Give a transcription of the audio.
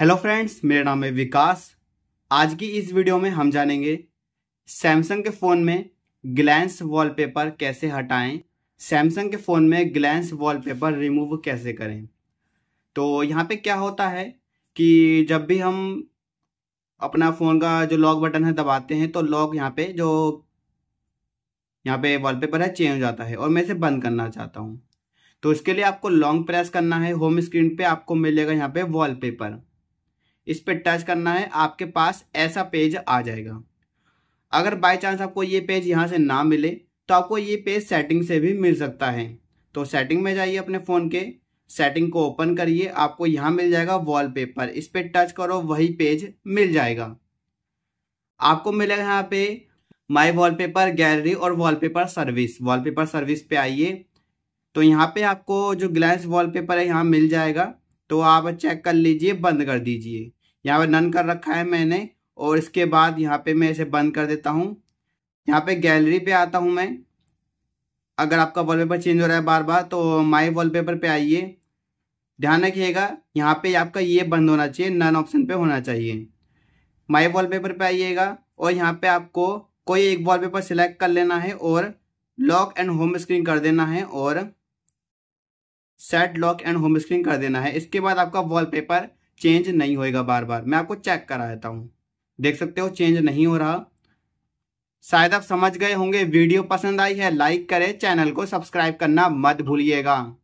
hello friends मेरा नाम है विकास आज की इस वीडियो में हम जानेंगे सैमसंग के फ़ोन में ग्लैंस वॉलपेपर कैसे हटाएं सैमसंग के फ़ोन में ग्लैंस वॉलपेपर रिमूव कैसे करें तो यहाँ पे क्या होता है कि जब भी हम अपना फ़ोन का जो लॉक बटन है दबाते हैं तो लॉक यहाँ पे जो यहाँ पे वॉलपेपर है चेंज हो जाता है और मैं इसे बंद करना चाहता हूँ तो इसके लिए आपको लॉन्ग प्रेस करना है होम स्क्रीन पे आपको मिलेगा यहाँ पे वॉलपेपर इस पर टच करना है आपके पास ऐसा पेज आ जाएगा अगर बाई चांस आपको ये पेज यहाँ से ना मिले तो आपको ये पेज सेटिंग से भी मिल सकता है तो सेटिंग में जाइए अपने फ़ोन के सेटिंग को ओपन करिए आपको यहाँ मिल जाएगा वॉलपेपर इस पर टच करो वही पेज मिल जाएगा आपको मिलेगा यहाँ पे माय वॉलपेपर गैलरी और वॉलपेपर सर्विस वॉलपेपर सर्विस पे आइए तो यहाँ पे आपको जो ग्लैंस वॉलपेपर है यहाँ मिल जाएगा तो आप चेक कर लीजिए बंद कर दीजिए यहाँ पे नन कर रखा है मैंने और इसके बाद यहाँ पे मैं इसे बंद कर देता हूँ यहाँ पे गैलरी पे आता हूँ मैं अगर आपका वॉलपेपर चेंज हो रहा है बार बार तो माई वॉलपेपर पे आइए ध्यान रखिएगा यहाँ पे आपका ये बंद होना चाहिए नन ऑप्शन पे होना चाहिए माई वॉलपेपर पे आइएगा और यहाँ पे आपको कोई एक वॉलपेपर सिलेक्ट कर लेना है और लॉक एंड होम स्क्रीन कर देना है और set lock and home screen कर देना है इसके बाद आपका वॉलपेपर चेंज नहीं होएगा बार बार मैं आपको चेक करा देता हूँ देख सकते हो चेंज नहीं हो रहा शायद आप समझ गए होंगे वीडियो पसंद आई है लाइक करें चैनल को सब्सक्राइब करना मत भूलिएगा